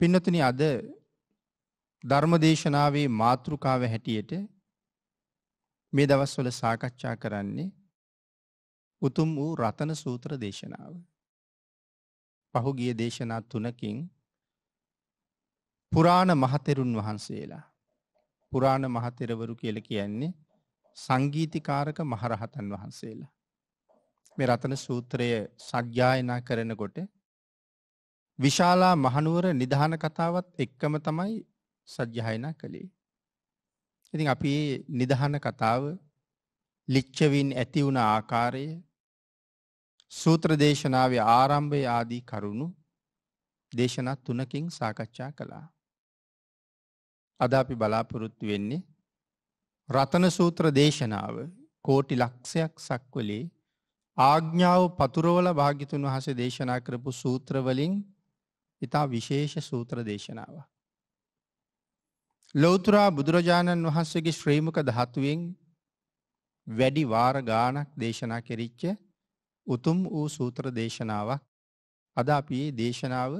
පින්නතුනි අද ධර්මදේශනාවේ මාතෘකාව හැටියට මේ දවස්වල සාකච්ඡා කරන්නේ උතුම් වූ රතන සූත්‍ර දේශනාව. පහුගිය දේශනා තුනකින් පුරාණ මහතෙරුන් වහන්සේලා පුරාණ මහතෙරවරු කියල කියන්නේ සංගීතිකාරක මහරහතන් වහන්සේලා. මේ රතන සූත්‍රය සජ්‍යායනා කරනකොට විශාලා මහනුවර නිධාන කතාවත් එක්කම තමයි සජ්‍යහයනා කළේ. ඉතින් අපි නිධාන කතාව ලිච්චවින් ඇති වුණ ආකාරය සූත්‍ර දේශනාවේ ආරම්භය ආදී කරුණු දේශනා තුනකින් සාකච්ඡා කළා. අද අපි බලාපොරොත්තු වෙන්නේ රතන සූත්‍ර දේශනාව කෝටි ලක්ෂයක් සක්වලේ ආඥාව පතුරවල භාගිතුන් වහස දේශනා කරපු සූත්‍රවලින් ඉතා විශේෂ සූත්‍ර දේශනාව. ලෝතුරා බුදුරජාණන් වහන්සේගේ ශ්‍රීමක දහතුවෙන් වැඩි වාර ගානක් දේශනා කෙරිච්ච උතුම් වූ සූත්‍ර දේශනාවක් අද අපේ දේශනාව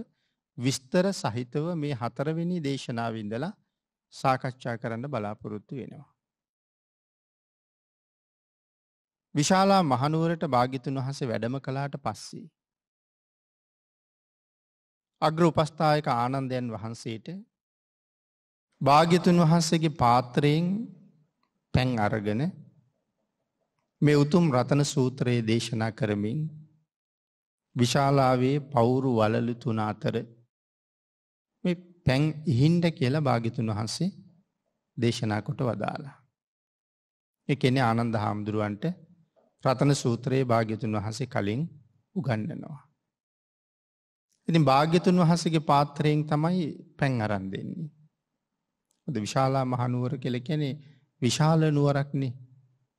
විස්තර සහිතව මේ හතරවෙනි දේශනාවඉඳලා සාකච්ඡා කරන්න බලාපොරොත්තු වෙනවා. විශාලා මහනුවරට භාගිතුන් වහස වැඩම කලාට පස්සේ. අග්‍ර උපස්ථායක ආනන්දයන් වහන්සේට භාග්‍යතුන් වහන්සේගේ පාත්‍රයෙන් පැන් අරගෙන මේ උතුම් රතන සූත්‍රයේ දේශනා කරමින් විශාලාවේ පවුරු වලලු තුන අතර මේ පැන් ඉහින්ට කියලා භාගිතුන් වහන්සේ දේශනා කොට වදාලා. එකනෙ ආනන්ද හාමුදුරුවන්ට රතන සූත්‍රයේ භාග්‍යතුන් වහසේ කලින් උගන්නනවා. ඉතින් භාග්‍යතුන් වහසගේ පාත්‍රයෙන් තමයි පැන් අරන් දෙන්නේ. ද විශාලා මහනුවර කෙල කැනේ විශාල නුවරක්නේ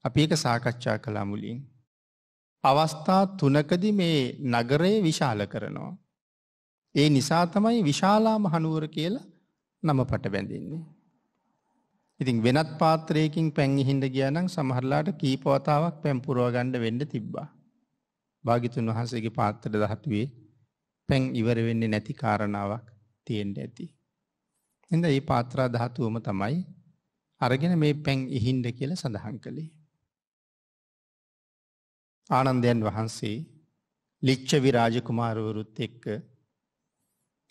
අපි එක සාකච්ඡා කලා මුලින්. අවස්ථා තුනකදි මේ නගරය විශාල කරනවා. ඒ නිසා තමයි විශාලා මහනුවර කියලා නම පට බැඳන්නේ. ඉතින් වෙනත් පාත්‍රයකින් පැංගිහින්ට ගියනම් සමහරලාට කීපවතාවක් පැම්පුරුවගණ්ඩ වෙන්න තිබ්බා. භාගිතුන් වහන්සේගේ පාත්තට දහත්වේ පැන් ඉවර වෙන්නේ නැති කාරණාවක් තියෙන්න ඇති. එඳ ඒ පාත්‍රා ධාතුවම තමයි අරගෙන මේ පැන් ඉහින්ඩ කියල සඳහන් කළේ. ආනන්දයන් වහන්සේ ලිච්ච විරාජකුමාරවරුත් එක්ක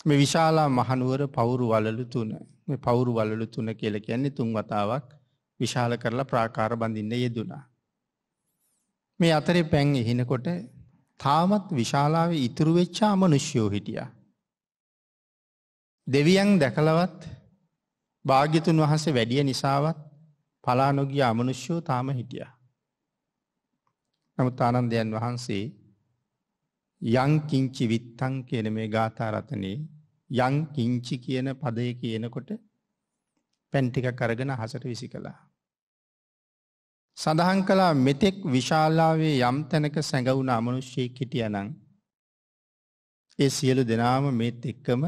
මේ විශාලා මහනුවර පවුරු වලලු තුන මේ පවුරු වලලු තුන කියල කියන්නේ තුන් වතාවක් විශාල කරලා ප්‍රාකාර බඳින්න යෙදුනා. මේ අතරේ පැන් එහිනකොට තාමත් විශාලාවේ ඉතුරු වෙච්චා අමනුෂ්‍යයෝ හිටියා. දෙවියන් දැකලවත් භාග්‍යතුන් වහන්සේ වැඩිය නිසාවත් පලා නොගිය අමනුෂ්‍යයෝ තාම හිටියා. නමුත් ආනන්දයන් වහන්සේ යංකිංචි විත්තං කියන මේ ගාථාරතනයේ යං කිංචි කියන පදය කියනකොට පැන්ටික කරගෙන හසට විසි කළා. සඳහන් කලා මෙතෙක් විශාලාවේ යම් තැනක සැඟවුණ අමනුෂ්‍යය හිටියනං ඒ සියලු දෙනාම මේත් එක්කම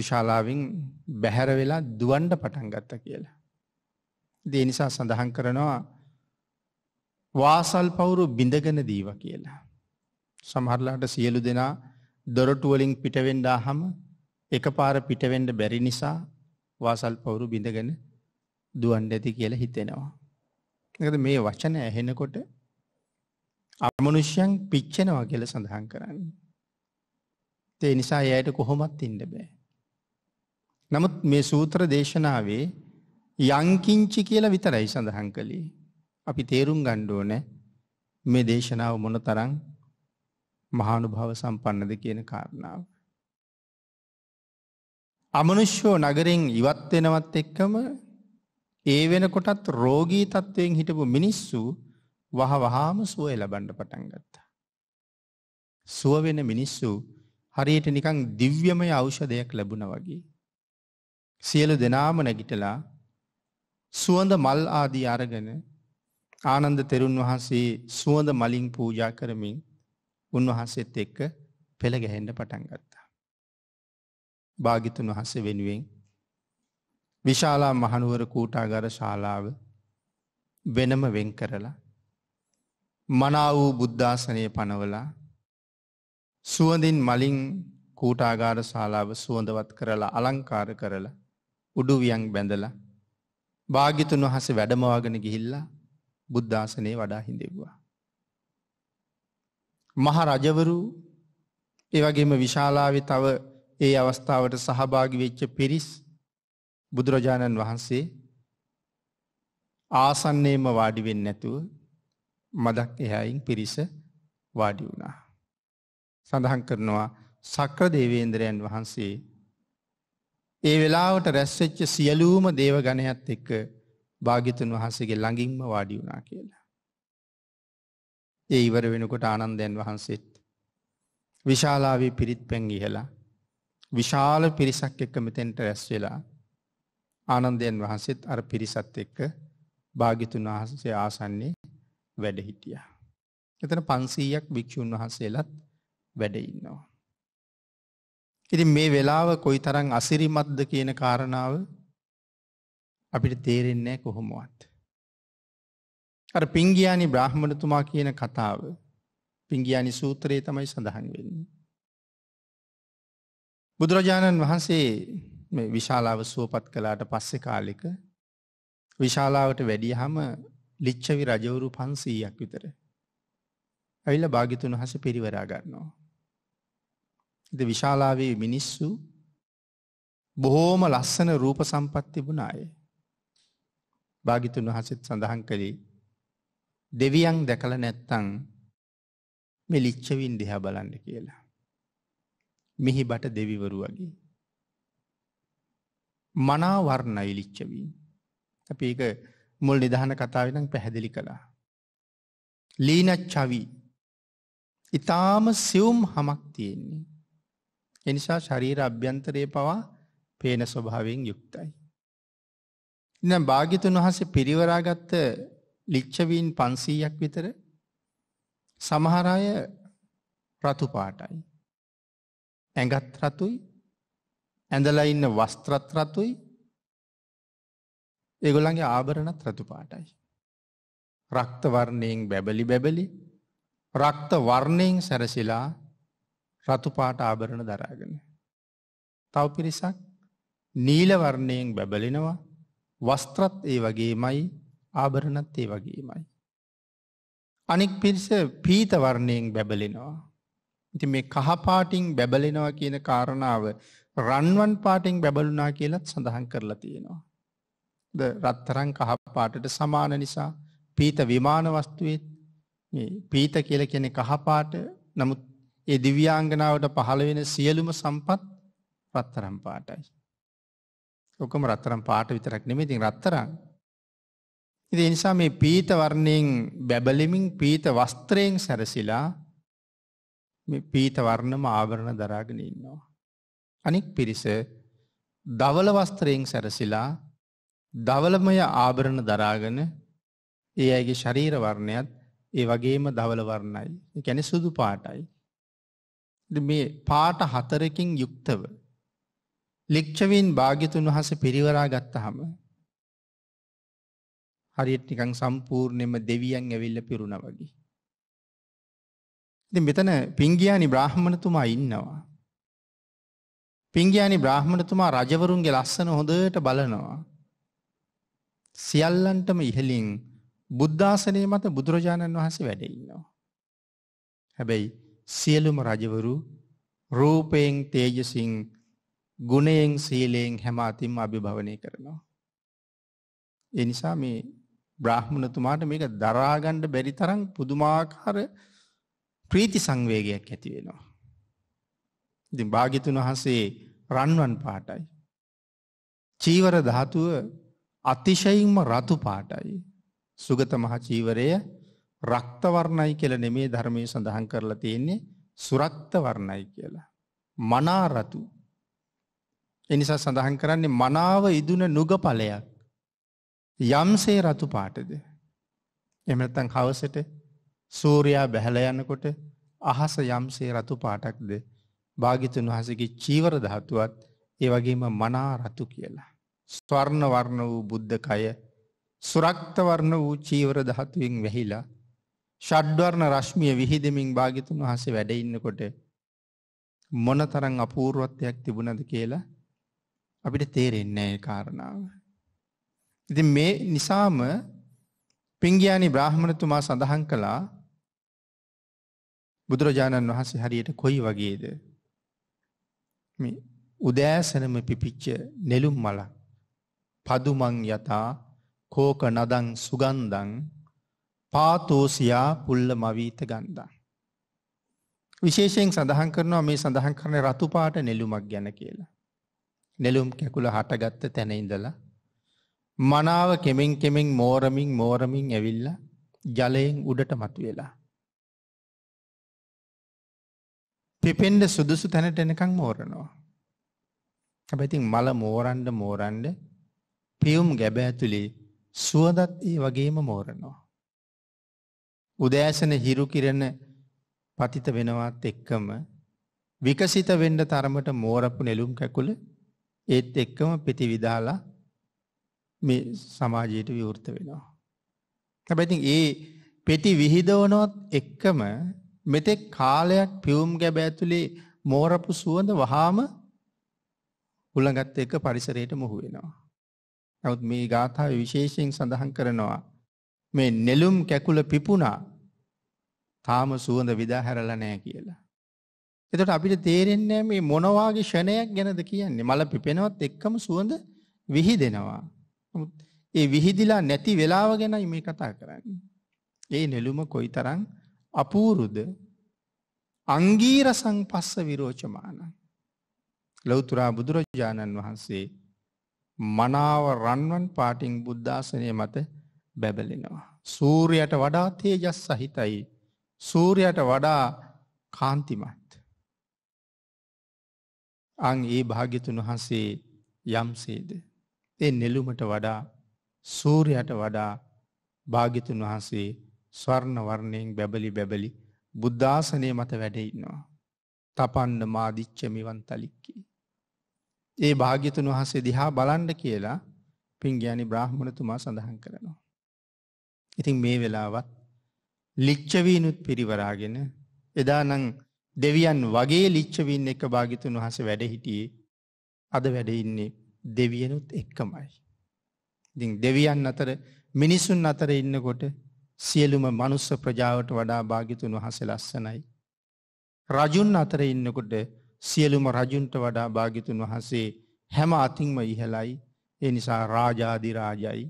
විශාලාවෙන් බැහැර වෙලා දුවන්ඩ පටන් ගත්ත කියලා. දේ නිසා සඳහන් කරනවා වාසල් පවුරු බිඳගෙන දීව කියලා. සමහරලාට සියලු දෙනා දොරටුවලින් පිටවෙන්ඩා හම එක පාර පිටවෙන්ඩ බැරි නිසා වාසල් පවුරු බිඳගෙන දුවන්ඩ ඇති කියලා හිතෙනවා. නේද මේ වචන ඇහෙනකොට අමනුෂ්‍යයන් පිච්චෙනවා කියලා සඳහන් කරන්නේ. ඒ නිසා එයාට කොහොමත් ඉන්න බෑ. නමුත් මේ සූත්‍ර දේශනාවේ යංකිංචි කියලා විතරයි සඳහන් කළේ. අපි තේරුම් ගණ්ඩෝන මේ දේශනාව මොන තරං මහානුභාව සම්පන්නද කියන කාරණාව. අමනුෂ්‍යෝ නගරෙන් ඉවත් වෙනවත් එක්කම ඒ වෙනකොටත් රෝගී තත්ත්වයෙන් හිටපු මිනිස්සු වහ වහාම සුවය ලබන්ඩ පටන් ගත්තා. සුව වෙන මිනිස්සු හරියට නිකං දිව්‍යමය අෞෂධයක් ලැබුණ වගේ. සියලු දෙනාම නැගිටලා සුවඳ මල් ආදී අරගෙන ආනන්ද තෙරුන් වහන්සේ සුවඳ මලින් පූජා කරමින් උන්වහන්සේත් එක්ක පෙළ ගැහෙන්ඩ පටන් ගත්තා. භාගිතුන් වහස වෙනුවෙන් විශාලා මහනුවර කූටාගර ශාලාව වෙනම වෙන් කරලා මනා වූ බුද්ධාසනය පනවලා සුවඳින් මලින් කූටාගාර ශාලාව සුවඳවත් කරලා අලංකාර කරලා උඩුවියන් බැඳලා භාගිතුන් වහස වැඩමවාගෙන ගිහිල්ලා බුද්ධාසනය වඩා හිඳෙව්වා. මහ රජවරු ඒවගේම විශාලාව තව ඒ අවස්ථාවට සහභාගි වෙච්ච පිරිස් බුදුරජාණන් වහන්සේ ආසන්නේම වාඩිවෙන් නැතුව මදක් එහැයින් පිරිස වාඩි වුණා. සඳහන් කරනවා සක්‍ර දේවේන්ද්‍රයන් වහන්සේ ඒ වෙලාවට රැස්සෙච්ච සියලූම දේව ගණයත් එක්ක භාගිතුන් වහන්සේගේ ළඟින්ම වාඩි වුණා කියලා. ඒ ඉවර වෙනකොට ආනන්දයන් වහන්සේත් විශාලාවී පිරිත් පැන් ඉහලා විශාල පිරිසක් එක්ක මෙතෙන්ට රැස් වෙලා ආනන්දයන් වහන්සේත් අර පිරිසත් එක්ක භාගිතුන් වහන්සේ ආසන්නේ වැඩ හිටියා. එතන පන්සීයක් භික්‍ෂූන් වහන්සේලත් වැඩඉන්නවා. ඉති මේ වෙලාව කොයි තරං අසිරිමත්ද කියන කාරණාව අපිට තේරෙන්නේ කොහොමුවත්. අර පිංගියානි බ්‍රහ්මණතුමා කියන කතාව පිංගියානි සූත්‍රයේ තමයි සඳහන් වෙන්නේ. බුදුරජාණන් වහන්සේ මේ විශාලාව සුවපත් කළාට පස්සෙ කාලෙක විශාලාවට වැඩිය හම ලිච්චවි රජවරු පන්සීයක් විතර. ඇවිල්ල භාගිතුන් හස පිරිවරා ගන්නවා. ඉද විශාලාවේ මිනිස්සු බොහෝම ලස්සන රූප සම්පත් තිබුණාය. භාගිතුන් වහසෙත් සඳහන් කළේ දෙවියන් දැකළ නැත්තං මේ ලිච්චවින් දිහා බලන්න කියලා. මෙහි බට දෙවිවරු වගේ. මනාවර්ණ ඉලිච්චවී. අපි ඒක මුල් නිදහන කතාවෙනම් පැහැදිලි කළා. ලීනච්චවී ඉතාම සියුම් හමක් තියෙන්නේ. එනිසා ශරීර අභ්‍යන්තරය පවා පේන ස්වභාවයෙන් යුක්තයි. ඉ භාගිතුන් වහසේ පිරිවරාගත්ත ලිච්චවීන් පන්සීයක් විතර සමහරය රතුපාටයි. ඇඟත් රතුයි ඇඳලා ඉන්න වස්ත්‍රත් රතුයි ඒගොළන්ගේ ආභරණත් රතු පාටයි. රක්තවර්ණයෙන් බැබලි බැබලි රක්ත වර්ණයෙන් සැරසිලා රතුපාට ආභරණ දරාගෙන. තව පිරිසක් නීලවර්ණයෙන් බැබලෙනවා වස්ත්‍රත් ඒ වගේමයි ආභරණත් ඒ වගේමයි. අනික් පිරිස පීතවර්ණයෙන් බැබලෙනවා. ඉති මේ කහපාටිං බැබලෙනවා කියන කාරණාව රන්වන් පාටෙන් බැබලුනා කියලත් සඳහන් කරලා තියෙනවා. ද රත්තරං කහ පාටට සමාන නිසා පීත විමානවස්තුවත් පීත කියල කෙනෙ කහපාට නමුත් ඒ දිව්‍යාංගනාවට පහළ වෙන සියලුම සම්පත් රත්තරම් පාටයි. ඔකම රත්තරම් පාට විතරක් නෙමතින් රත්තරං. ඉති නිසා මේ පීතවරණයෙන් බැබලිමින් පීත වස්ත්‍රයෙන් සැරසිලා පීතවර්ණම ආවරණ දරාගෙන ඉන්නවා. අනික් පිරිස දවල වස්ත්‍රයෙන් සැරසිලා දවලමය ආභරණ දරාගෙන ඒ අයගේ ශරීර වර්ණයත් ඒ වගේම දවල වර්ණයි. ඒ කියන්නේ සුදු පාටයි. මේ පාට හතරකින් යුක්තව ලික්ෂවීන් භාග්‍යතුන් වහන්සේ පිරිවරා ගත්තාම හරියට නිකන් සම්පූර්ණයෙන්ම දෙවියන් ඇවිල්ලා පිරුණා වගේ. ඉතින් මෙතන පිංගියානි බ්‍රාහ්මණතුමා ඉන්නවා. පිංගයානි බ්‍රාහ්මණතුමා රජවරුන්ගේ ලස්සන හොඳට බලනවා. සියල්ලන්ටම ඉහලින් බුද්ධාසනය මත බුදුරජාණන් වහන්සේ වැඩඉන්නවා. හැබැයි සියලුම රජවරු රූපයෙන් තේජසිං ගුණයෙන් සීලයෙන් හැම අතින්ම අභිභවනය කරනවා. එනිසා මේ බ්‍රාහ්මණතුමාට මේක දරාගණ්ඩ බැරි තරම් පුදුමාකාර ප්‍රීති සංවේගයක් ඇතිවෙනවා. ඉති භාගිතුන් වහන්සේ රන්වන් පාටයි. චීවර ධාතුව අතිශයින්ම රතු පාටයි. සුගත මහ චීවරය රක්තවර්ණයි කියල නෙමේ ධර්මය සඳහන් කරලා තියෙන්නේ සුරක්තවර්ණයි කියලා. මනා රතු. එනිසා සඳහන් කරන්නේ මනාව ඉදුන නුගඵලයක්. යම්සේ රතු පාටද. එමනත්තන් හවසට සූරයා බැහැල යනකොට අහස යම්සේ රතු පාටක්ද භාගිතුන් වහසගේ චීවර ධාතුවත් ඒ වගේම මනා රතු කියලා. ස්වර්ණ වර්ණ වූ බුද්ධකය සුරක්ත වර්ණ වූ චීවර ධාතුවෙන් වැහිලා ෂඩ්වර්ණ රශ්මිය විහිදෙමින් භාගිතුන් වහන්සේ වැඩ ඉන්නකොට මොනතරම් අපූර්වත්වයක් තිබුණද කියලා අපිට තේරෙන්නේ ඒ කාරණාව. ඉතින් මේ නිසාම පිංගියානි බ්‍රාහ්මණතුමා සඳහන් කළා බුදුරජාණන් වහන්සේ හරියට කොයි වගේද උදෑසනම පිපිච්ච නෙළුම් මල පදුමං යතා කෝක නදං සුගන්දං පාතෝසියා පුල්ල මවීත ගන්දා. විශේෂයෙන් සඳහන් කරනවා මේ සඳහන් කරන රතුපාට නෙළුමක් ගැන කියලා. නෙළුම් කැකුල හටගත්ත තැනඉඳලා. මනාව කෙමෙන් කෙමෙන් මෝරමින් මෝරමින් ඇවිල්ල ජලයෙන් උඩට මතුවෙලා. පිපෙන්ඩ සුදුසු තැනට එනකං මෝරනවා. හැබැතින් මල මෝරන්ඩ මෝරන්ඩ පියුම් ගැබ ඇතුළේ සුවදත් ඒ වගේම මෝරනවා. උදෑසන හිරු කිරණ පතිත වෙනවත් එක්කම විකසිත වෙන්ඩ තරමට මෝරපු නෙලුම් කැකුල ඒත් එක්කම පිටි විදාලා මේ සමාජයට විවෘත වෙනවා. හැබැති ඒ පෙටි විහිදවනොත් එක්කම මෙතෙක් කාලයක් පියුම් ගැබ ඇතුලේ මෝරපු සුවඳ වහාම උළඟත් එක පරිසරයට මුහු වෙනවා. නමුත් මේ ගාථාව විශේෂයෙන් සඳහන් කරනවා මේ නෙළුම් කැකුල පිපුණා තාම සුවඳ විදා හැරලා නෑ කියලා. එතට අපිට තේරෙන්නේ මේ මොනවාගේ ෂණයක් ගැනද කියන්නේ මල පිපෙනවත් එක්කම සුවඳ විහි දෙනවා. ඒ විහිදිලා නැති වෙලාව ගැනයි මේ කතා කරන්න. ඒ නෙළුම කොයි තරන් අපූරුද අංගීර සංපස්ස විරෝචමාන ලොවතුරා බුදුරජාණන් වහන්සේ මනාව රන්වන් පාටිං බුද්ධාසනය මත බැබලෙනවා. සූරයට වඩා තේජස් සහිතයි සූරයට වඩා කාන්තිමත්. අං ඒ භාගිතුන් වහන්සේ යම්සේද. ඒ නෙළුමට වඩා සූරයට වඩා භාගිතුන් වහන්සේ ස්වර්ණ වර්ණයෙන් බැබලි බැබලි බුද්ධාසනය මත වැඩඉන්නවා. තපන්න මාදිච්ච මිවන් තලික්කි. ඒ භාගිතුන් වහසේ දිහා බලන්ඩ කියලා පින් ගෑනි බ්‍රහ්මණතුමා සඳහන් කරනවා. ඉතින් මේ වෙලාවත් ලිච්චවීනුත් පිරිවරාගෙන එදානං දෙවියන් වගේ ලිච්චවින් එක භාගිතුන් වහස වැඩ හිටියේ අද වැඩඉන්නේ දෙවියනුත් එක්කමයි. ඉතින් දෙවියන් අතර මිනිසුන් අතර ඉන්නකොට සියලුම මනුස්ස ප්‍රජාවට වඩා භාගිතුන් වහස ලස්සනයි. රජුන් අතර ඉන්නකොට සියලුම රජුන්ට වඩා භාගිතුන් වහන්සේ හැම අතින්ම ඉහලයි ඒ නිසා රාජාදි රාජයි.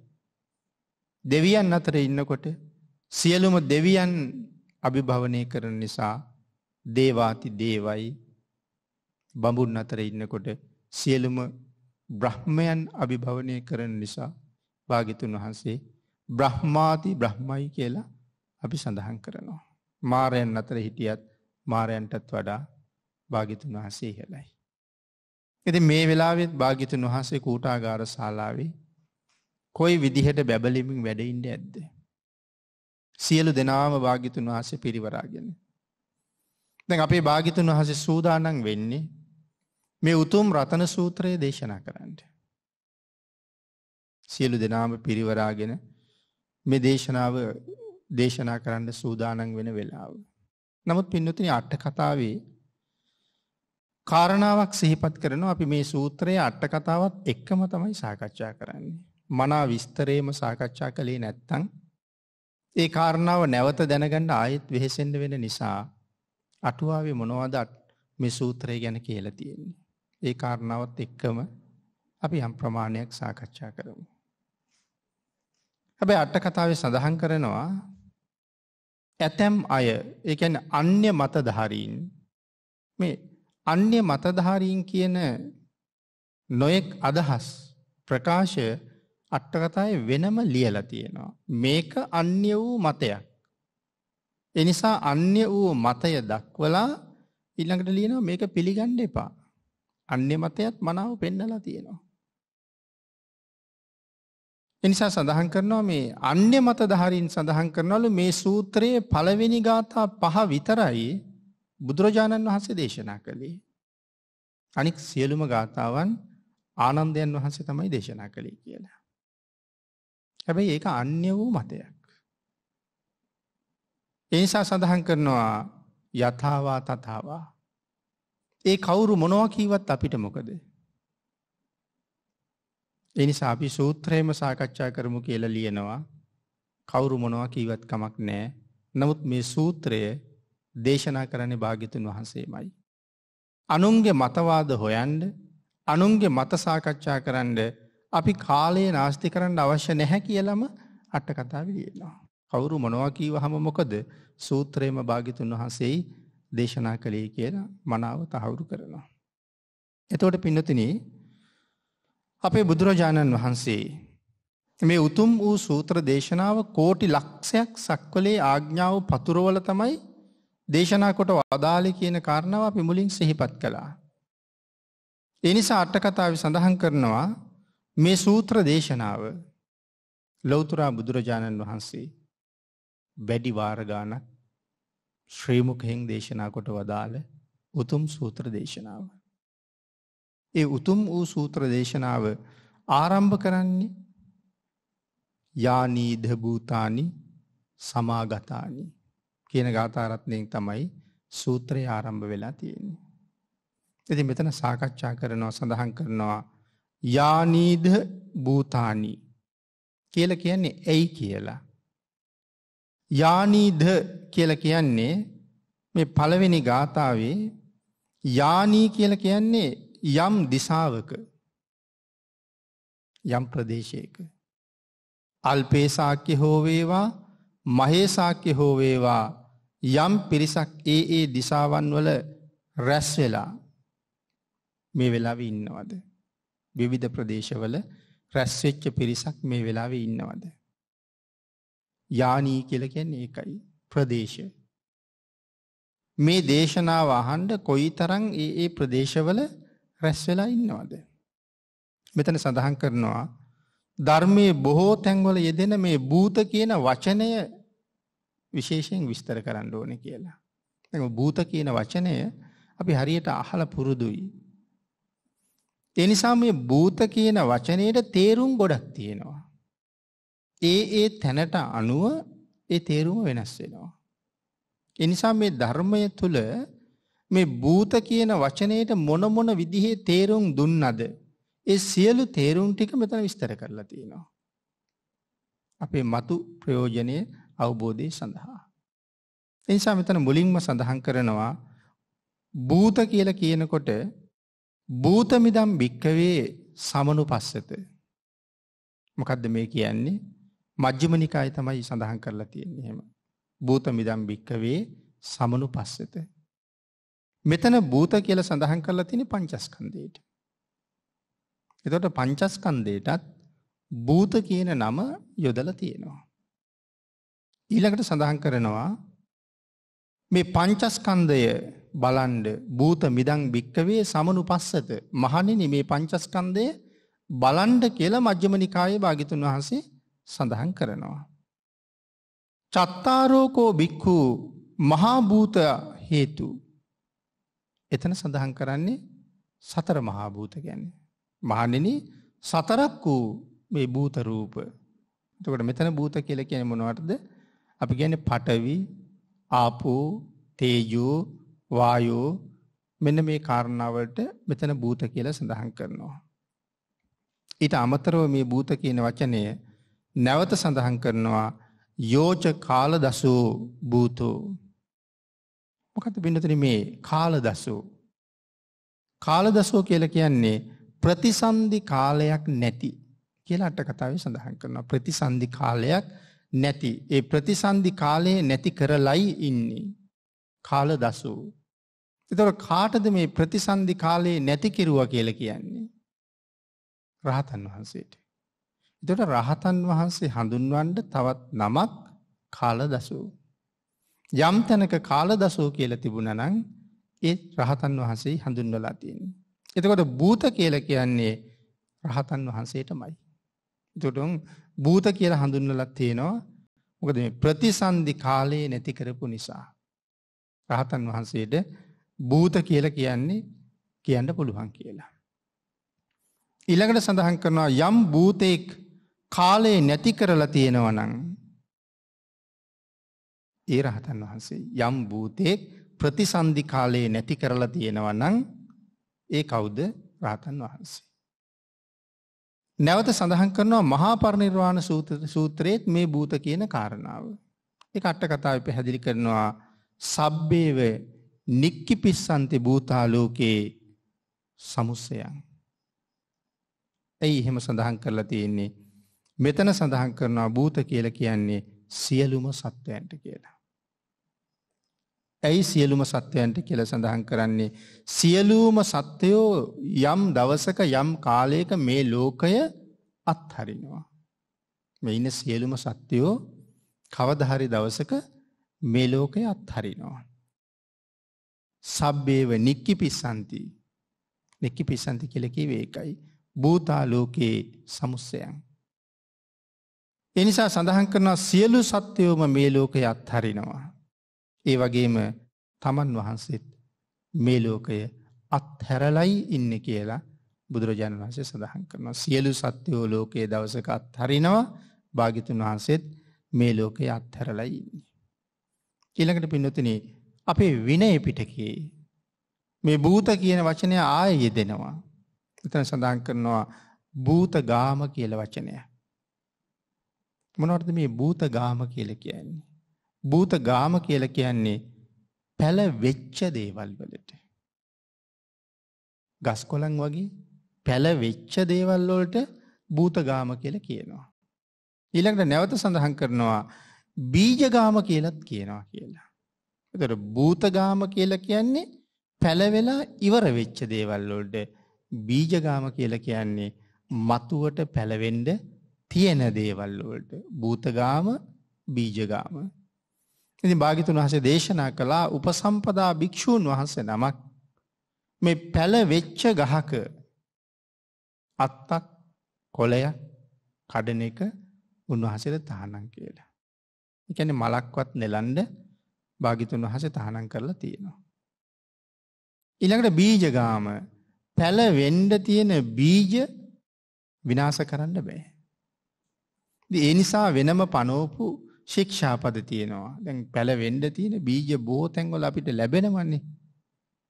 දෙවියන් අතර ඉන්නකොට සියලුම දෙවියන් අභිභවනය කරන නිසා දේවාති දේවයි බඹුන් අතර ඉන්නකොට සියලුම බ්‍රහ්මයන් අභිභවනය කරන නිසා භාගිතුන් වහන්සේ බ්‍රහ්මාති බ්‍රහ්මයි කියලා අපි සඳහන් කරනවා. මාරයන් අතර හිටියත් මාරයන්ටත් වඩා භාගිතුන් වහසේ හෙලයි. එති මේ වෙලාවෙත් භාගිතුන් වහසේ කූටාගාර ශාලාවේ කොයි විදිහට බැබලිමින් වැඩයින්ට ඇද්ද. සියලු දෙනාම භාගිතුන් වහසේ පිරිවරාගෙන. දැන් අපේ භාගිතුන් වහසේ සූදානන් වෙන්නේ මේ උතුම් රතන සූත්‍රයේ දේශනා කරන්න. සියලු දෙනාම පිරිවරාගෙන මේ දේශනාව දේශනා කරන්න සූදානම් වෙන වෙලාව. නමුත් පින්නතුනි අට කතාවේ කාරණාවක් සිහිපත් කරනවා අපි මේ සූත්‍රයේ අට කතාවත් එක්කම තමයි සාකච්ඡා කරන්නේ. මනා විස්තරේම සාකච්ඡා කළේ නැත්තම් ඒ කාරණාව නැවත දැනගන්න ආයෙත් වෙහෙසෙන්න වෙන නිසා අටුවාවේ මොනවද මේ සූත්‍රය ගැන කියලා තියෙන්නේ. ඒ කාරණාවත් එක්කම අපි යම් ප්‍රමාණයක් සාකච්ඡා කරමු. හැබැ අට්ට කතාව සඳහන් කරනවා ඇතැම් අය ඒැන අන්‍ය මතධාරීන් මේ අන්‍ය මතධාරීන් කියන නොයෙක් අදහස් ප්‍රකාශය අට්ටකතාය වෙනම ලියල තියෙනවා. මේක අන්‍ය වූ මතයක්. එනිසා අන්‍ය වූ මතය දක්වලා ඉල්ළඟට ලියනවා මේක පිළිගණ්ඩ එපා. අන්‍ය මතයත් මනාව පෙන්නලා තියෙනවා. එනිසා සඳහන් කරනවා මේ අන්‍ය මතධාරීන් සඳහන් කරනවලු මේ සූත්‍රයේ පළවෙනි ගාථා පහ විතරයි බුදුරජාණන් වහන්සේ දේශනා කළේ. අනික් සියලුම ගාථාවන් ආනන්දයන් වහන්සේ තමයි දේශනා කළේ කියලා. හැබැයි ඒක අන්‍ය වූ මතයක්. එනිසා සඳහන් කරනවා යථාවා තතාවා. ඒ කවුරු මොනවා කීවත් අපිට මොකද. ඒ නිසා අපි සූත්‍රයේම සාකච්ඡා කරමු කියලා ලියනවා. කවුරු මොනවා කීවත් කමක් නැහැ. නමුත් මේ සූත්‍රය දේශනා කරන්නේ භාග්‍යතුන් වහන්සේමයි. අනුන්ගේ මතවාද හොයන්ඩ අනුන්ගේ මත සාකච්ඡා කරන්න අපි කාලයේ නාස්ති කරන්න අවශ්‍ය නැහැ කියලම අට කතා ලියනවා. කවුරු මොනවාකීව හම මොකද සූත්‍රයම භාගිතුන් වහන්සේ දේශනා කළේ කියන මනාව තහවුරු කරනවා. එතවට පින්නතිනේ අපේ බුදුරජාණන් වහන්සේ මේ උතුම් වූ සූත්‍ර දේශනාව කෝටි ලක්ෂයක් සක්වලේ ආග්ඥාව පතුරවල තමයි දේශනා කොට වදාලි කියන කාරණාව අපි මුලින් සිහිපත් කළා. එනිසා අට්ටකතාව සඳහන් කරනවා මේ සූත්‍ර දේශනාව ලොවතුරා බුදුරජාණන් වහන්සේ වැඩි වාරගානක් ශ්‍රීමුකහෙන් දේශනා කොට වදාළ උතුම් සූත්‍ර දේශනාව. ඒ උතුම් වූ සූත්‍ර දේශනාව ආරම්භ කරන්නේ යානීධභූතානි සමාගතානි කියන ගාථාරත්නයෙන් තමයි සූත්‍රය ආරම්භ වෙලා තියෙන්නේ. ඇති මෙතන සාකච්ඡා කරනවා සඳහන් කරනවා යානීධ භූතානි කියල කියන්නේ ඇයි කියලා. යානීධ කියල කියන්නේ මේ පළවෙනි ගාථාවේ යානී කියල කියන්නේ යම් දිසාවක යම් ප්‍රදේශයක. අල්පේසාක්‍ය හෝවේවා මහේසාක්‍ය හෝවේවා යම් පිරිසක් ඒ ඒ දිසාවන් වල රැස් වෙලා මේ වෙලාව ඉන්නවද. විවිධ ප්‍රදේශවල රැස්වෙච්ච පිරිසක් මේ වෙලාව ඉන්නවද. යානී කියලකැන් ඒකයි ප්‍රදේශය. මේ දේශනාව අහන්ඩ කොයි තරං ඒ ඒ ප්‍රදේශවල රැස් වෙලා ඉන්නවද? මෙතන සඳහන් කරනවා ධර්මයේ බොහෝ තැන්වල යෙදෙන මේ භූත කියන වචනය විශේෂයෙන් විස්තර කරන්න ඕනේ කියලා. දැන් භූත කියන වචනය අපි හරියට අහලා පුරුදුයි. ඒ නිසා මේ භූත කියන වචනයේට තේරුම් ගොඩක් තියෙනවා. ඒ ඒ තැනට අනුව ඒ තේරුම වෙනස් වෙනවා. ඒ නිසා මේ ධර්මය තුල මේ භූත කියන වචනයට මොන මොන විදිහේ තේරුම් දුන්නද ඒ සියලු තේරුම් ටික මෙතන විස්තර කරලා තියෙනවා. අපේ මතු ප්‍රයෝජනය අවබෝධය සඳහා. එනිසා මෙතන මුලින්ම සඳහන් කරනවා භූත කියලා කියනකොට භූතමිදම් භික්කවේ සමනු පස්සත. මොකක්ද මේ කියන්නේ මජ්්‍යමනිකාය තමයි සඳහන් කරලා තියෙන්නේ හෙම. භූතමිදම් භික්කවේ සමනු පස්සත. මෙතන භූත කියල සඳහන් කරලා තින පංචස්කන්දයට. එතට පංචස්කන්දයටත් භූත කියන නම යොදල තියෙනවා. ඊළඟට සඳහන් කරනවා මේ පංචස්කන්දය බලන්ඩ භූත මිදං භික්කවේ සමනු පස්සත මහනිනි මේ පංචස්කන්දය බලන්ඩ කියලා මජ්‍යමනිකාය භාගිතුන් වහන්සේ සඳහන් කරනවා. චත්තාරෝකෝ භික්‍හු මහාභූත හේතු එතන සඳහන් කරන්නේ සතර මහාභූත ගැන්නේ. මහනෙන සතරක් වූ මේ භූතරූප. තකට මෙතන භූත කියල කියන මොනවටද අපි ගැන පටවි ආපූ තේජූ වායෝ මෙන්න මේ කාරණාවට මෙතන භූත කියල සඳහන් කරනවා. ඊට අමතරව මේ භූත කියන වචනය නැවත සඳහන් කරනවා යෝච කාල දසූ භූතෝ මොකද බිඳතන මේ කාලදසෝ. කාලදසෝ කියල කියන්නේ ප්‍රතිසන්ධි කාලයක් නැති කියලා අට කතාව සඳහන් කරනවා ප්‍රතිසන්ධි කාලයක් නැති ඒ ප්‍රතිසන්ධි කාලයේ නැති කරලයි ඉන්නේ කාල දසූ. එතොට කාටද මේ ප්‍රතිසන්ධි කාලයේ නැති කිරුවා කියල කියන්නේ. රහතන් වහන්සේට. එතොට රහතන් වහන්සේ හඳුන්වන්ඩ තවත් නමක් කාල දසූ. යම් තැනක කාලදසූ කියල තිබුණනං ඒ රහතන් වහන්සේ හඳුන්වලා තියෙන. එතකොට භූත කියල කියන්නේ රහතන් වහන්සේටමයි. තුටුන් භූත කියල හඳුන්වලත් තියෙනවා මොකද ප්‍රතිසන්ධි කාලයේ නැති කරපු නිසා. රහතන් වහන්සේට භූත කියල කියන්නේ කියන්න පුළුවන් කියලා. ඉළඟට සඳහන් කරනවා යම් භූතයෙක් කාලයේ නැති කරලා තියෙනවනං ඒ රහතන් වහන්සේ යම් භූතෙක් ප්‍රතිසන්දි කාලයේ නැති කරලා තියෙනවා නම් ඒ කවුද රහතන් වහන්සේ. නැවත සඳහන් කරනවා මහා පරිනිර්වාණ සූත්‍රයේත් මේ භූත කියන කාරණාව. ඒක අට කතාවේ පැහැදිලි කරනවා සබ්බේව නික්කි පිස්සන්ති භූතාලෝකේ සමුස්සයන්. ඇයි එහෙම සඳහන් කරලා තියෙන්නේ මෙතන සඳහන් කරනවා භූත කියලා කියන්නේ සියලුම සත්වයන්ට කියලා. ඇයි සියලුම සත්වයන්ට කියල සඳහන් කරන්නේ. සියලූම සත්‍යයෝ යම් දවසක යම් කාලයක මේ ලෝකය අත්හරිනවා. මෙයින සියලුම සත්‍යයෝ කවදහරි දවසක මේ ලෝකය අත්හරිනවා. සබ්බේව නික්කි පිස්සන්ති නෙක්කි පිස්සන්ති කෙලකි වේකයි. භූතාලෝකයේ සමුස්සයන්. එනිසා සඳහන් කරනවා සියලු සත්‍යයෝම මේ ලෝකය අත්හරිනවා. ඒ වගේම තමන් වහන්සේත් මේ ලෝකය අත්හැරලයි ඉන්න කියලා බුදුරජාණන් වහන්සේ සඳහන් කරනවා. සියලු සත්‍යයෝ ලෝකයේ දවසක අත්හරිනවා භාගිතුන් වහන්සේත් මේ ලෝකයේ අත්හැරලයි ඉන්නේ. ඊළඟට පින්නතුනේ අපේ විනය පිටකේ මේ භූත කියන වචනය ආය යෙදෙනවා. එතන සඳහන් කරනවා භූත ගාම කියල වචනය. මොනවටද මේ භූත ගාම කියල කියන්නේ. භූත ගාම කියල කියන්නේ පැළ වෙච්ච දේවල් වලට. ගස් කොළන් වගේ පැළ වෙච්ච දේවල් වලට භූතගාම කියල කියනවා. ඊළඟට නැවත සඳහන් කරනවා බීජගාම කියලත් කියනවා කියලා. එතට භූතගාම කියල කියන්නේ පැළවෙලා ඉවර වෙච්ච දේවල්ලොල්ට බීජගාම කියල කියන්නේ මතුවට පැළවෙන්ඩ තියෙන දේවල්ලුවලට භූතගාම බීජගාම ඉතින් භාගිතුන් වහන්සේ දේශනා කළා උපසම්පදා භික්ෂූන් වහන්සේ නමක් මේ පැල වෙච්ච ගහක අත්තක් කොලයක් කඩන එක උන්වහසට තහනම් කියලා. එකැන මලක්වත් නෙලන්ඩ භාගිතුන් වහස තහනම් කරලා තියෙනවා. ඉළඟට බීජගාම පැල වෙන්ඩ තියෙන බීජ විනාස කරන්න බෑ. ඒ නිසා වෙනම පනෝපු ශික්ෂාපද තියෙනවා. දැන් පැලවෙන්න තියෙන බීජ බොහෝ තැන්වල අපිට ලැබෙනවන්නේ.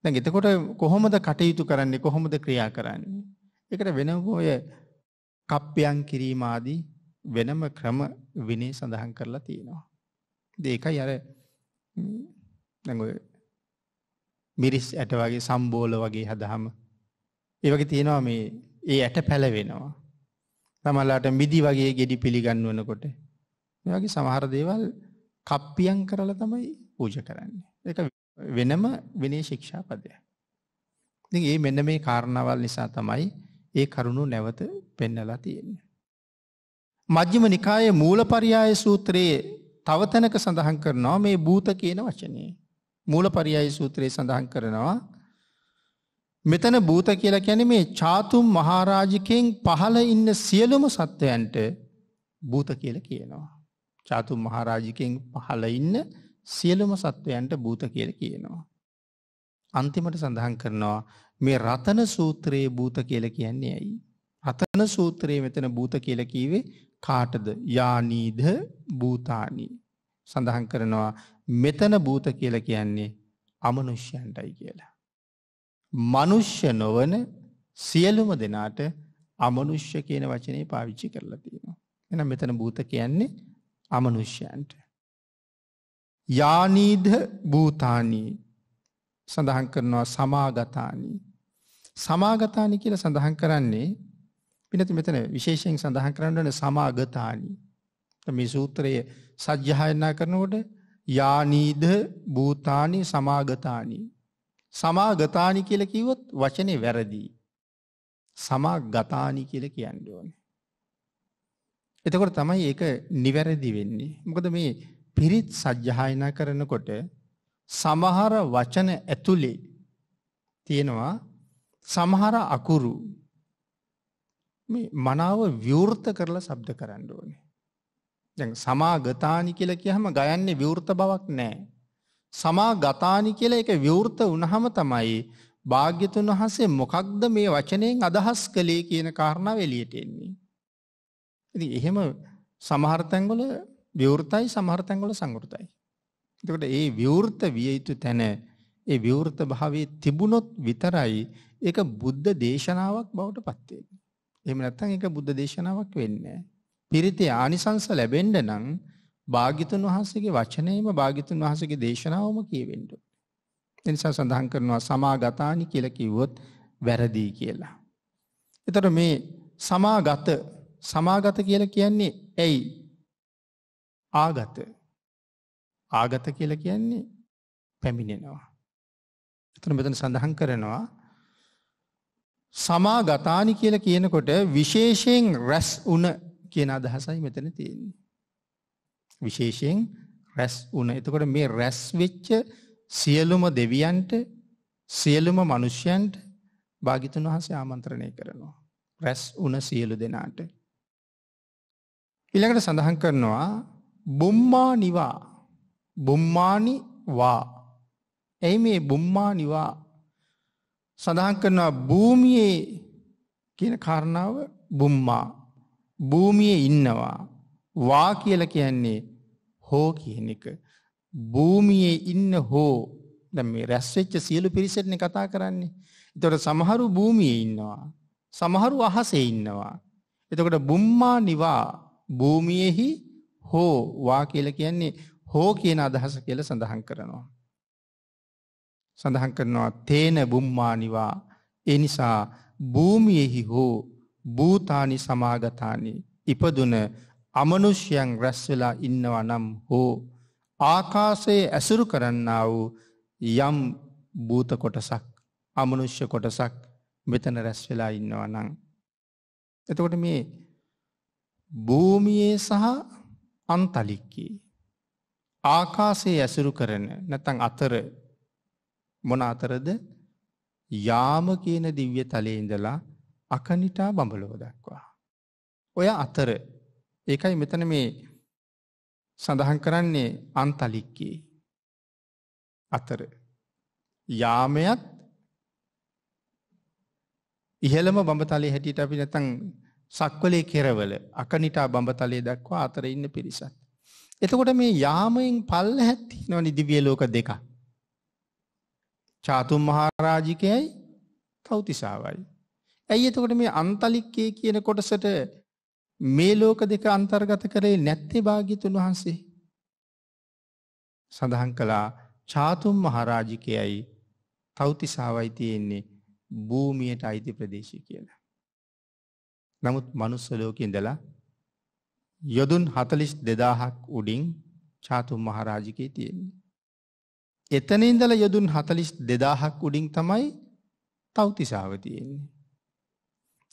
දැන් එතකොට කොහොමද කටයුතු කරන්නේ කොහොමද ක්‍රියා කරන්නේ? ඒකට වෙනම ඔය කප්පයන් කිරීම ආදී වෙනම ක්‍රම විනය සඳහන් කරලා තියෙනවා. ඒකයි අර දැන් ඔය මිරිස් ඇට වගේ සම්බෝල වගේ හදාම ඒ වගේ තියෙනවා මේ ඒ ඇට පැලවෙනවා. තමලාට මිදි වගේ ගෙඩි පිළිගන්වනකොට මේ වගේ සමහර දේවල් කප්පියම් කරලා තමයි පූජා කරන්නේ. ඒක වෙනම විනය ශික්ෂා පදයක්. ඉතින් මේ මෙන්න මේ කාරණාවල් නිසා තමයි ඒ කරුණු නැවත පෙන්නලා තියෙන්නේ. මජ්ක්‍ධිම නිකායේ මූලපරියාය සූත්‍රයේ තව තැනක සඳහන් කරනවා මේ භූත කියන වචනේ. මූලපරියාය සූත්‍රයේ සඳහන් කරනවා මෙතන භූත කියලා කියන්නේ මේ චාතුම් මහරජකෙන් පහළ ඉන්න සියලුම සත්වයන්ට භූත කියලා කියනවා. චාතු මහරාජිකෙන් පහළ ඉන්න සියලුම සත්වයන්ට භූත කියල කියනවා. අන්තිමට සඳහන් කරනවා මේ රතන සූත්‍රයේ භූත කියල කියන්නේ ඇයි. රතන සූත්‍රයේ මෙතන භූත කියල කීවේ කාටද යානීද භූතානී සඳහන් කරනවා මෙතන භූත කියල කියන්නේ අමනුෂ්‍යයන්ටයි කියලා. මනුෂ්‍ය නොවන සියලුම දෙනාට අමනුෂ්‍ය කියන වචනය පාවිච්චි කරලා තියෙනවා. එන මෙතන භූත කියන්නේ අමනුෂ්‍යයන්ට. යානීද භූතානී සඳහන් කරනවා සමාගතානී. සමාගතානි කියල සඳහන් කරන්නේ පිනති මෙතන විශේෂයෙන් සඳහන් කරන්නන සමාගතානී. මේ සූත්‍රය සජ්‍යහයනා කරනකොට යානීද භූතානි සමාගතානී. සමාගතානි කියල කිවොත් වචනය වැරදිී. සමාගතානි කියල කියන්න ඕන. එතකොට තමයි ඒක නිවැරදි වෙන්නේ. මොකද මේ පිරිත් සජ්ජායනා කරනකොට සමහර වචන ඇතුලේ තියෙනවා සමහර අකුරු මේ මනාව විවෘත කරලා ශබ්ද කරන්න ඕනේ. දැන් සමාගතානි කියලා කියහම ගයන්නේ විවෘත බවක් නැහැ. සමාගතානි කියලා ඒක විවෘත වුණහම තමයි භාග්‍යතුන් වහන්සේ මොකක්ද මේ වචනයෙන් අදහස් කළේ කියන කාරණාව එළියට එන්නේ. ඉතින් එහෙම සමහර තැන්වල විවෘතයි සමහර තැන්වල සංවෘතයි. එතකොට ඒ විවෘත විය යුතු තැන ඒ විවෘත භාවයේ තිබුණොත් විතරයි ඒක බුද්ධ දේශනාවක් බවට පත් වෙන්නේ. එහෙම නැත්නම් ඒක බුද්ධ දේශනාවක් වෙන්නේ නැහැ. පිරිතේ ආනිසංස ලැබෙන්න නම් භාග්‍යතුන් වහන්සේගේ වචනයම භාග්‍යතුන් වහන්සේගේ දේශනාවම කියවෙන්න ඕනේ. ඒ නිසා සඳහන් කරනවා සමාගතානි කියලා කිව්වොත් වැරදි කියලා. ඒතර මේ සමාගත සමාගත කියල කියන්නේ ඇයි ආගත ආගත කියල කියන්නේ පැමිණෙනවා. එතන මෙතන සඳහන් කරනවා සමාගතානි කියල කියනකොට විශේෂයෙන් රැස් උන කියන අදහසයි මෙතන තියෙන්නේ. විශේෂයෙන් රැස් උන එතකොට මේ රැස් වෙච්ච සියලුම දෙවියන්ට සියලුම මනුෂ්‍යයන්ට භාගිතුන් වහසේ ආමන්ත්‍රණය කරනවා. රැස් උන සියලු දෙනාට. ඊළඟට සඳහන් කරනවා බුම්මා නිවා බුම්මානි වා එයි මේ බුම්මා නිවා සඳහන් කරනවා භූමියේ කියන කාරණාව බුම්මා භූමියේ ඉන්නවා වා කියලා කියන්නේ හෝ කියන එක භූමියේ ඉන්න හෝ දැන් මේ රැස් වෙච්ච සියලු පිරිසටනේ කතා කරන්නේ. ඒතකොට සමහරු භූමියේ ඉන්නවා. සමහරු අහසේ ඉන්නවා. එතකොට බුම්මා නිවා භූමියෙහි හෝ වා කියලා කියන්නේ හෝ කියන අදහස කියලා සඳහන් කරනවා. සඳහන් කරනවා තේන බුම්මානිවා ඒ නිසා භූමියෙහි හෝ භූතානි සමාගතානි ඉපදුන අමනුෂ්‍යයන් රැස් වෙලා ඉන්නවා නම් හෝ ආකාසයේ ඇසුරු කරන්නා වූ යම් භූත කොටසක් අමනුෂ්‍ය කොටසක් මෙතන රැස් වෙලා ඉන්නවා නම් එතකොට මේ භූමියේ සහ අන්තලික්කේ ආකාසේ ඇසුරු කරන නැතන් අතර මොන අතරද යාම කියන දිව්‍ය තලයේ ඉඳලා අකනිටා බඹලෝ දක්වා. ඔය අතර ඒකයි මෙතන මේ සඳහන් කරන්නේ අන්තලික්කේ අතර යාමයත් ඉහළම බඹතලයේ හැටියට අපි නැතන් සක්වලේ කෙරවල අකනිටා බඹතලයේ දක්වා අතර ඉන්න පිරිසත්. එතකොට මේ යාමයෙන් පල්ල හැත්ති නොනි දිවිය ලෝක දෙක. චාතුම් මහාරාජිකයයි තෞතිසාවයි. ඇයි එතකොට මේ අන්තලික්කේ කියන කොටසට මේ ලෝක දෙක අන්තර්ගත කරේ නැත්තේ භාගිතුන් වහන්සේ. සඳහන් කළා චාතුම් මහරාජිකයයි තෞතිසාවයි තියෙන්නේ භූමියට අයිති ප්‍රදේශය කියලා. නමුත් මනුස්ස ලෝකෙ ඉඳලා යොදුන් 42000ක් උඩින් චාතුම් මහරජකේ තියෙන්නේ. එතන ඉඳලා යොදුන් 42000ක් උඩින් තමයි තව්තිසාව තියෙන්නේ.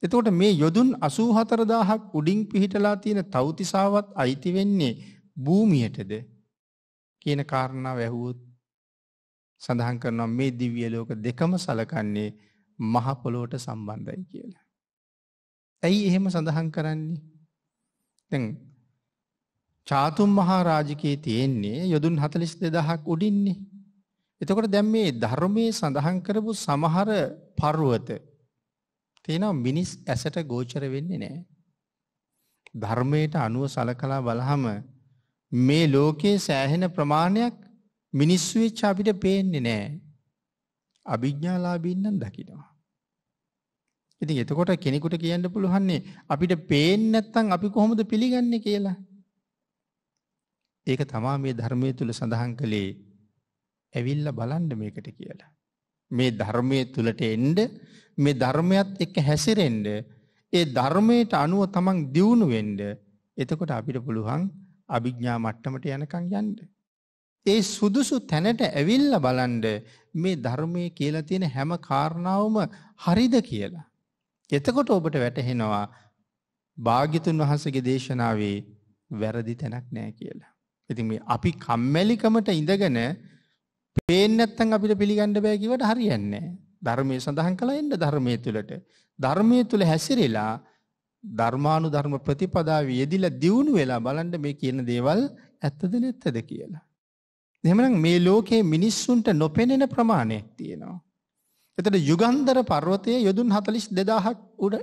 එතකොට මේ යොදුන් 84000ක් උඩින් පිහිටලා තියෙන තව්තිසාවත් අයිති වෙන්නේ භූමියටද කියන කාරණාව ඇහුවොත් සඳහන් කරනවා මේ දිව්‍ය ලෝක දෙකම සලකන්නේ මහ පොළොවට සම්බන්ධයි කියලා. ඇයි එහෙම සඳහන් කරන්නේ? දැන් චාතුම් මහා රාජිකයේ තියෙන්නේ යොදුන් 42000ක් උඩින්නේ. එතකොට දැන් මේ ධර්මයේ සඳහන් කරපු සමහර පර්වත තේනවා මිනිස් ඇසට ගෝචර වෙන්නේ නැහැ. ධර්මයට අනුව සලකලා බලහම මේ ලෝකයේ සෑහෙන ප්‍රමාණයක් මිනිස්සු වෙච්ච අපිට පේන්නේ නැහැ. අභිඥාලාභීන් නම් දකිනවා. ඉතින් එතකොට කෙනෙකුට කියන්න පුළුවන්නේ අපිට පේන්නේ නැත්නම් අපි කොහොමද පිළිගන්නේ කියලා. ඒක තමා මේ ධර්මයේ තුල සඳහන් කළේ ඇවිල්ලා බලන්න මේකට කියලා. මේ ධර්මයේ තුලට එන්න මේ ධර්මයත් එක්ක හැසිරෙන්න ඒ ධර්මයට අනුව තමන් දියුණු වෙන්න එතකොට අපිට පුළුවන් අභිඥා මට්ටමට යනකම් යන්න. ඒ සුදුසු තැනට ඇවිල්ලා බලන්න මේ ධර්මයේ කියලා තියෙන හැම කාරණාවම හරිද කියලා. එතකොට ඔබට වැටහෙනවා භාගිතුන් වහන්සගේ දේශනාවේ වැරදි තැනක් නෑ කියලා. ඉතින් මේ අපි කම්මැලිකමට ඉඳගෙන පේනැත්තන් අපිට පිළිගණ්ඩ බෑකිවට හරියන්නේ. ධර්මය සඳහන් කළ එන්න ධර්මය තුළට. ධර්මය තුළ හැසිරෙලා ධර්මානු ධර්ම ප්‍රතිපදාව යෙදිල දියුණු වෙලා බලන්ඩ මේ කියන දේවල් ඇත්තද නැත්තද කියලා. දෙමන මේ ලෝකයේ මිනිස්සුන්ට නොපෙනෙන ප්‍රමාණයක් තියෙනවා. එතට යුගන්දර පර්වතය යොදුන් හතලිස් දෙදාහක් උඩ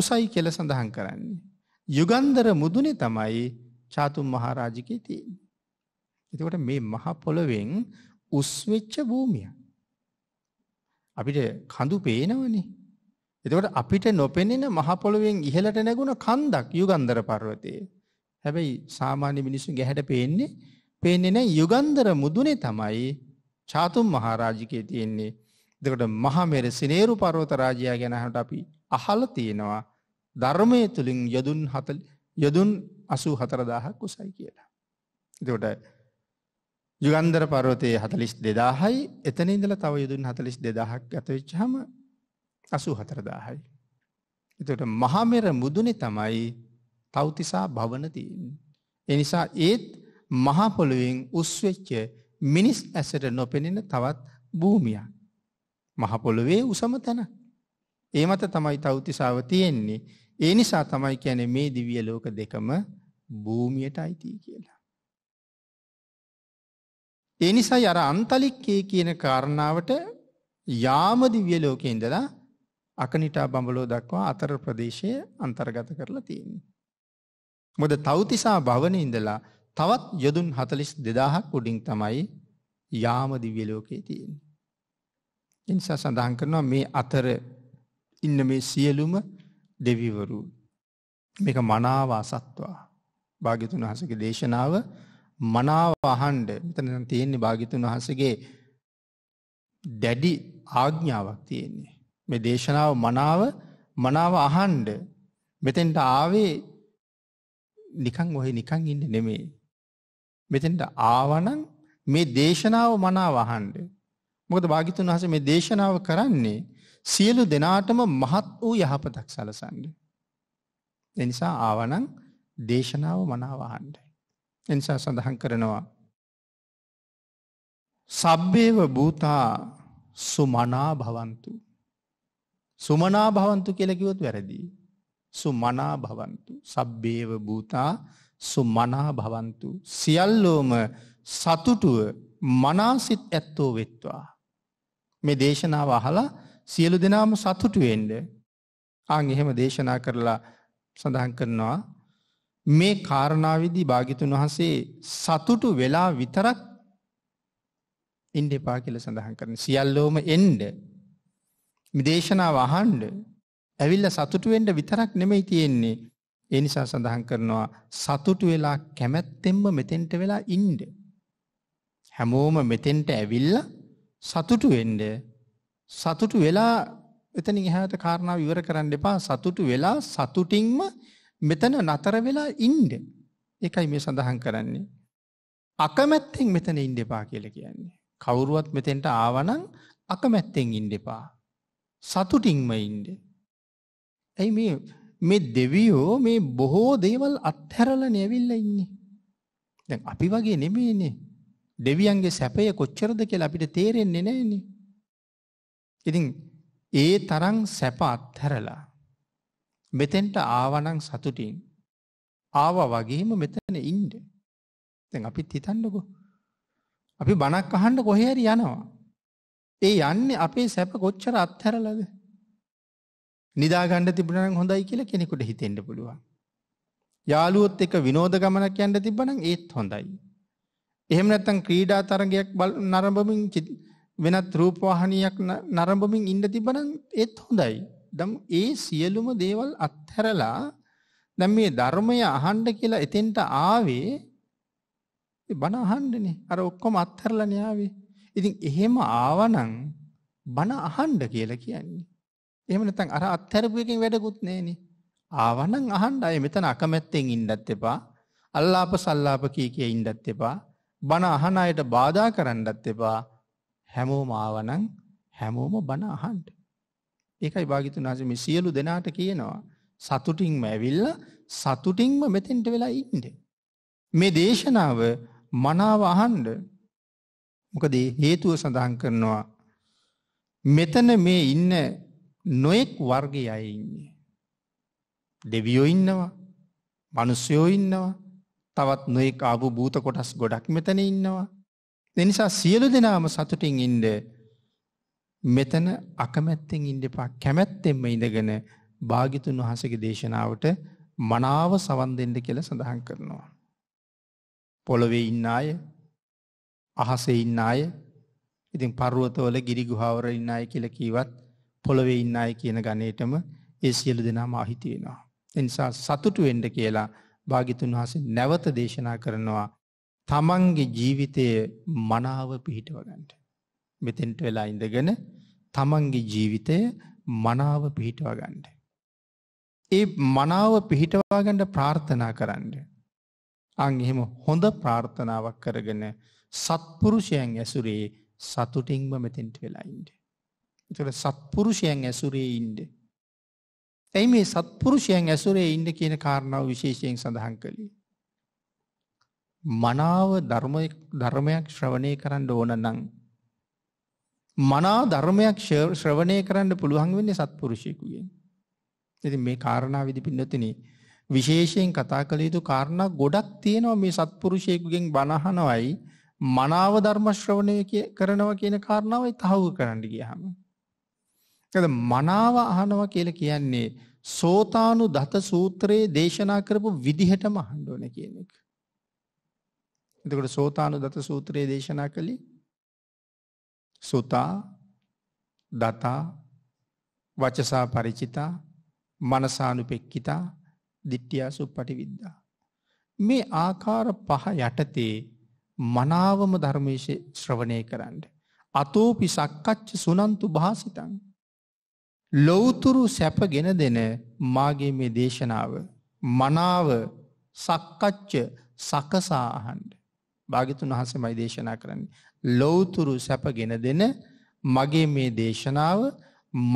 උසයි කෙල සඳහන් කරන්නේ. යුගන්දර මුදුනේ තමයි චාතුම් මහාරාජිකය තියෙන්. එතිකොට මේ මහපොළොවෙන් උස්වෙච්ච භූමිය. අපිට කඳු පේනවනේ. එතකට අපිට නොපෙනෙන මහපොළොවෙන් ඉහලට නැගුණ කන්දක් යුගන්දර පර්වතය. හැබැයි සාමාන්‍ය මිනිස්සු ගැහැට පේන්නේ පේන්නේ නෑ යුගන්දර මුදුනේ තමයි චාතුම් මහාරාජිකය තියෙන්නේ දෙකට මහමෙර සිනේරු පරෝත රාජයා ගැනහට අපි අහල තියෙනවා ධර්මය තුළින් යොදුන් හත යොදුන් අසූ හතරදාහක් කුසයි කියලා. එතකොට යුගන්දර පරවතයේ හතලිස් දෙදාහයි එතන ඉඳල තව යුදුන් හතලිස් දෙදහක් ඇතවෙච්චහම අසූ හතරදාහයි. එතට මහමෙර මුදුනේ තමයි තවතිසා භවනතින්. එනිසා ඒත් මහපොළුවෙන් උස්වෙච්ච මිනිස් ඇසට නොපෙනෙන තවත් භූමියක්. මහපොළොවේ උසම තැන. ඒ මත තමයි තෞතිසාව තියෙන්නේ. ඒ නිසා තමයි කියන්නේ මේ දිවිය ලෝක දෙකම භූමියට අයිතිය කියලා. ඒ නිසා අර අන්තලික්කේ කියන කාරණාවට යාම දිවිය ලෝකේ ඉඳලා අකනිටා බඹලෝ දක්වා අතර ප්‍රදේශය අන්තර්ගත කරලා තියෙන්නේ. මොද තෞතිසා භවන ඉඳලා තවත් යොදුන් හතලිස් දෙදාහක් උඩින් තමයි යාම දිවිය ලෝකේ තියෙන්නේ. එනිසා සඳහන් කරනවා මේ අතර ඉන්න මේ සියලුම දෙවිවරු මේක මනාව අසත්වා භාගිතුන් වහසගේ දේශනාව මනාව අහන්ඩ මෙතන තියෙන්නේ භාගිතුන් වහසගේ දැඩි ආග්ඥාවක් තියෙන්නේ මේ දේශනාව මනාව මනාව අහන්ඩ මෙතෙන්ට ආවේ නිකං ඔහෙ නිකං ඉන්න නෙමේ මෙතෙන්ට ආවනන් මේ දේශනාව මනාව අහන්ඩ මොකද භාගිතුන් වහස මේ දේශනාව කරන්නේ සියලු දෙනාටම මහත් වූ යහපතක් සලසන්ඩ. එනිසා ආවනං දේශනාව මනාවහන්ඩ. එනිසා සඳහන් කරනවා. සබ්බේව භූතා සුමනා භවන්තු. සුමනා භවන්තු කෙලකිවොත් වැරදිී. සුමනා භවන්තු. සබ්බේව භූතා සුමනා භවන්තු. සියල්ලෝම සතුටුව මනාසිත් ඇත්තෝ වෙත්වා. මේ දේශනාව අහලා සියලු දෙනාම සතුටු වෙන්න. ආන් එහෙම දේශනා කරලා සඳහන් කරනවා මේ කාරණාවේදී භාග්‍යතුන් වහන්සේ සතුටු වෙලා විතරක් ඉන්න එපා කියලා සඳහන් කරන සියල්ලෝම එන්න මේ දේශනාව අහන්න ඇවිල්ලා සතුටු වෙන්න විතරක් නෙමෙයි තියෙන්නේ ඒ නිසා සඳහන් කරනවා සතුටු වෙලා කැමැත්තෙන්ම මෙතෙන්ට වෙලා ඉන්න හැමෝම මෙතෙන්ට ඇවිල්ලා සතුටු වෙන්ඩ සතුටු වෙලා එතනි එහට කාරණාව විවර කරන්න එපා සතුටු වෙලා සතුටින්ම මෙතන නතර වෙලා ඉන්ඩ එකයි මේ සඳහන් කරන්නේ. අකමැත්තෙන් මෙතන ඉන්ඩෙපා කියල කියන්නේ. කවුරුවත් මෙතෙන්ට ආවනං අකමැත්තෙන් ඉන්ඩෙපා. සතුටින්ම ඉන්ඩ. ඇයි මේ මේ දෙවියෝ මේ බොහෝ දේවල් අත්හැරල නැවිල්ල ඉන්නේ. දැන් අපි වගේ නෙමේනේ දෙවියන්ගේ සැපය කොච්චරද කියලා අපිට තේරෙන්නේ නෑන. ඉතින් ඒ තරං සැප අත්හැරලා. මෙතෙන්ට ආවනං සතුටින් ආව වගේම මෙතන ඉන්ඩ. තැන් අපිත් හිතන්නකො. අපි බණක් අහන්ඩ කොහේරි යනවා. ඒ යන්නේ අපේ සැප කොච්චර අත්හැරලද. නිදාගණ්ඩ තිබුණන හොඳයි කියලා කෙනෙකුට හිතෙන්ට පුළුවන්. යාලුවොත් එක විනෝධ ගමනක් යන්න තිබනම් ඒත් හොඳයි. එහෙම නැත්නම් ක්‍රීඩා තරගයක් නරඹමින් වෙනත් රූප වාහනියක් නරඹමින් ඉන්න තිබනම් ඒත් හොඳයි. දම් ඒ සියලුම දේවල් අත්හැරලා දැන් මේ ධර්මය අහන්න කියලා එතෙන්ට ආවේ ඒ බණ අහන්නනේ. අර ඔක්කොම අත්හැරලානේ ආවේ. ඉතින් එහෙම ආවනම් බණ අහන්න කියලා කියන්නේ. එහෙම නැත්නම් අර අත්හැරපු එකෙන් වැඩකුත් නෑනේ. ආවනම් අහන්න. අය මෙතන අකමැත්තෙන් ඉන්නත් එපා. අල්ලාප සල්ලාප කී කිය ඉන්නත් එපා. බණ අහන අයට බාධා කරන්නත් එපා හැමෝම ආවනං හැමෝම බණ අහන්ට. ඒකයි භාගිතුන් වහස මේ සියලු දෙනාට කියනවා. සතුටින්ම ඇවිල්ල සතුටින්ම මෙතෙන්ට වෙලා ඉන්ඩ. මේ දේශනාව මනාව අහන්ඩ මොකද හේතුව සඳහන් කරනවා. මෙතන මේ ඉන්න නොයෙක් වර්ගය අයඉන්නේ. දෙවියෝ ඉන්නවා මනුස්්‍යයෝ ඉන්නවා තවත් නොයෙක් ආපු භූත කොටස් ගොඩක් මෙතන ඉන්නවා. දෙනිසා සියලු දෙනාම සතුටින් ඉන්ඩ මෙතන අකමැත්තෙන් ඉන්ඩපා කැමැත්තෙම ඉඳගෙන භාගිතුන් වහසගේ දේශනාවට මනාව සවන් දෙෙන්ඩ කියල සඳහන් කරනවා. පොළොවේ ඉන්න අය අහසේ ඉන්න අය ඉතින් පරුවතවල ගිරිගුහාවර ඉන්න අය කියල කීවත් පොළොවේ ඉන්න අය කියන ගණයටම ඒ සියලු දෙනාම අහිතියෙනවා. එනිසා සතුටු වෙන්ඩ කියලා භාගිතුන් වහසේ නැවත දේශනා කරනවා තමන්ගේ ජීවිතය මනාව පිහිටවගන්ට. මෙතෙන්ට වෙලා ඉඳගෙන තමන්ගේ ජීවිතය මනාව පිහිටවගන්ට. ඒ මනාව පිහිටවාගන්ඩ ප්‍රාර්ථනා කරන්න. අං එහෙම හොඳ ප්‍රාර්ථනාවක් කරගෙන සත්පුරුෂයන් ඇසුරේ සතුටින්ම මෙතෙන්ට වෙලා ඉන්ඩ. එතුට සත්පුරුෂයන් ඇසුරේ ඉන්ඩේ ඇයි මේ සත්පුරුෂයන් ඇසුරේ ඉන්න කියන කාරණාව විශේෂයෙන් සඳහන් කළේ. මනාව ධර්මයක් ශ්‍රවණය කරන්න ඕන නං. මනා ධර්මයක් ශ්‍රවණය කරන්න පුළුවන් වෙන්නේ සත්පුරුෂයකුගෙන්. ඇති මේ කාරණා විදි පින්නතින විශේෂයෙන් කතා කළ යුතු කාරණා ගොඩක් තියෙනවා මේ සත්පුරුෂයකුගෙන් බණහනවයි මනාව ධර්මශ්‍රවණය කරනවා කියන කාරණාවයි තහවු කරන්න ගියහම. එතන මනාව අහනවා කියලා කියන්නේ සෝතානු දත සූත්‍රයේ දේශනා කරපු විදිහටම අහන්න ඕන කියන එක. එතකොට සෝතානු දත සූත්‍රයේ දේශනා කළේ සුතා දතා වචසා පරිචිතා මනසානුපෙක්කිතා දිට්ඨියා සුප්පටි විද්දා. මේ ආකාර පහ යටතේ මනාවම ධර්මේශ ශ්‍රවණය කරන්න. අතෝපි සක්කච්ච සුනන්තු භාසිතන්. ලොවතුරු සැපගෙන දෙන මාගේ මේ දේශනාව මනාව සක්කච්ච සකසාහන්ඩ භාගිතුන් වහසමයි දේශනා කරන්නේ ලොවතුරු සැපගෙන දෙන මගේ මේ දේශනාව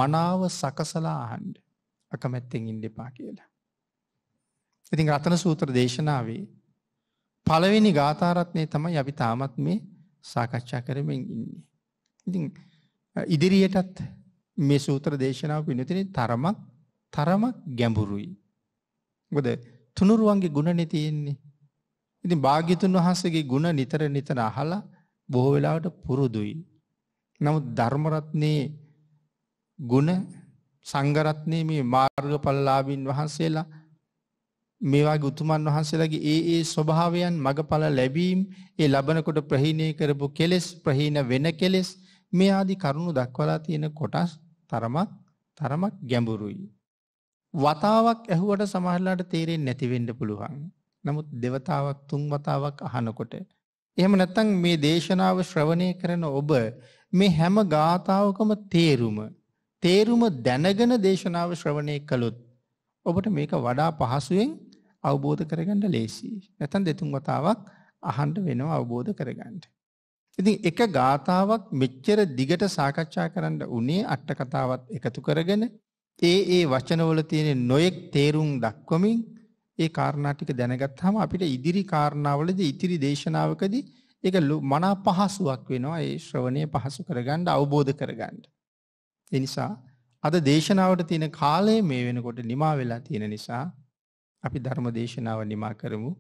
මනාව සකසලාහන්ඩ අකමැත්තෙන් ඉන්ඩෙපා කියලා. ඉතින් රතන සූත්‍ර දේශනාවේ පළවෙනි ගාථාරත්නය තමයි අපි තාමත් මේ සාකච්ඡා කරමින් ඉන්නේ. ඉතින් ඉදිරියටත් මේ සූත්‍ර දේශනාවක විනතිනේ තරමක් තරමක් ගැඹුරුයි. මොකද තුනුරුවන්ගේ ගුණනේ තියෙන්නේ. ඉතින් භාග්‍යතුන් වහන්සේගේ ගුණ නිතර නිතර අහලා බොහෝ වෙලාවට පුරුදුයි. නමුත් ධර්ම රත්නේ ගුණ සංඝ රත්නේ මේ මාර්ගඵලලාභින් වහන්සේලා මේ වගේ උතුමන් වහන්සේලාගේ ඒ ඒ ස්වභාවයන් මගඵල ලැබීම් ඒ ලබනකොට ප්‍රහීණය කරපු කෙලෙස් ප්‍රහීන වෙන කෙලෙස් මේ ආදි කරුණු දක්වලා තියෙන කොටස් තරමක් තරමක් ගැඹුරුයි. වතාවක් ඇහුවට සමහරලාට තේරෙන්නේ නැති වෙන්න පුළුවන්. නමුත් දෙවතාවක් තුන් වතාවක් අහනකොට එහෙම නැත්නම් මේ දේශනාව ශ්‍රවණය කරන ඔබ මේ හැම ගාතාවකම තේරුම තේරුම දැනගෙන දේශනාව ශ්‍රවණය කළොත් ඔබට මේක වඩා පහසුවෙන් අවබෝධ කරගන්න ලේසියි. නැත්නම් දෙතුන් වතාවක් අහන්න වෙනවා අවබෝධ කරගන්න. ඉතින් එක ගාතාවක් මෙච්චර දිගට සාකච්ඡා කරන්න උනේ අට කතාවත් එකතු කරගෙන ඒ ඒ වචනවල තියෙන නොයෙක් තේරුම් දක්වමින් ඒ කාරණා ටික දැනගත්තාම අපිට ඉදිරි කාරණාවලදී ඉදිරි දේශනාවකදී ඒක මනා පහසුවක් වෙනවා ඒ ශ්‍රවණය පහසු කරගන්න අවබෝධ කරගන්න. ඒ නිසා අද දේශනාවට තියෙන කාලය මේ වෙනකොට නිමා වෙලා තියෙන නිසා අපි ධර්ම දේශනාව නිමා කරමු.